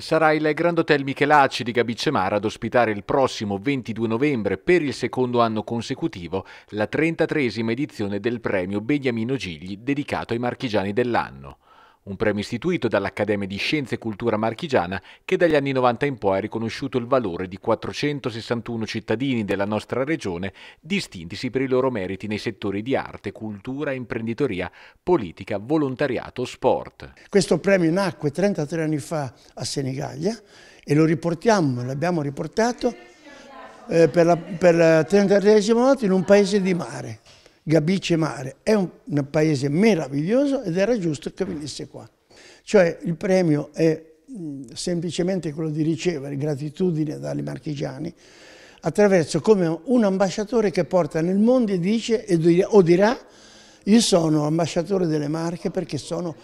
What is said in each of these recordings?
sarà il Grand Hotel Michelacci di Gabicemara ad ospitare il prossimo 22 novembre per il secondo anno consecutivo la 33esima edizione del premio Beniamino Gigli dedicato ai marchigiani dell'anno un premio istituito dall'Accademia di Scienze e Cultura Marchigiana che dagli anni 90 in poi ha riconosciuto il valore di 461 cittadini della nostra regione distintisi per i loro meriti nei settori di arte, cultura, imprenditoria, politica, volontariato, sport. Questo premio nacque 33 anni fa a Senigallia e lo riportiamo, l'abbiamo riportato eh, per, la, per la 33 volta in un paese di mare. Gabice Mare. È un, un paese meraviglioso ed era giusto che venisse qua. Cioè il premio è semplicemente quello di ricevere gratitudine dalle marchigiani attraverso come un ambasciatore che porta nel mondo e dice o dirà io sono ambasciatore delle Marche perché sono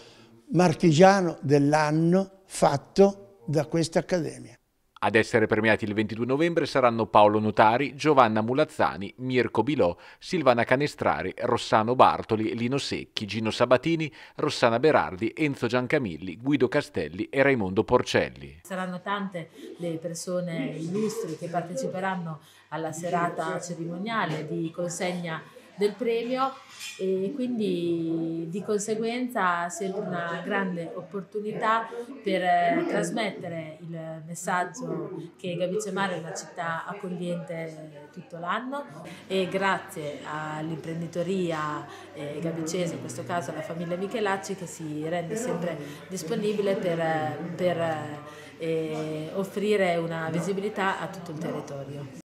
marchigiano dell'anno fatto da questa accademia. Ad essere premiati il 22 novembre saranno Paolo Notari, Giovanna Mulazzani, Mirko Bilò, Silvana Canestrari, Rossano Bartoli, Lino Secchi, Gino Sabatini, Rossana Berardi, Enzo Giancamilli, Guido Castelli e Raimondo Porcelli. Saranno tante le persone illustri che parteciperanno alla serata cerimoniale di consegna del premio e quindi di conseguenza sempre una grande opportunità per eh, trasmettere il messaggio che Gavizio Mare è una città accogliente tutto l'anno e grazie all'imprenditoria eh, gabicese, in questo caso alla famiglia Michelacci che si rende sempre disponibile per, per eh, eh offrire una visibilità a tutto il territorio.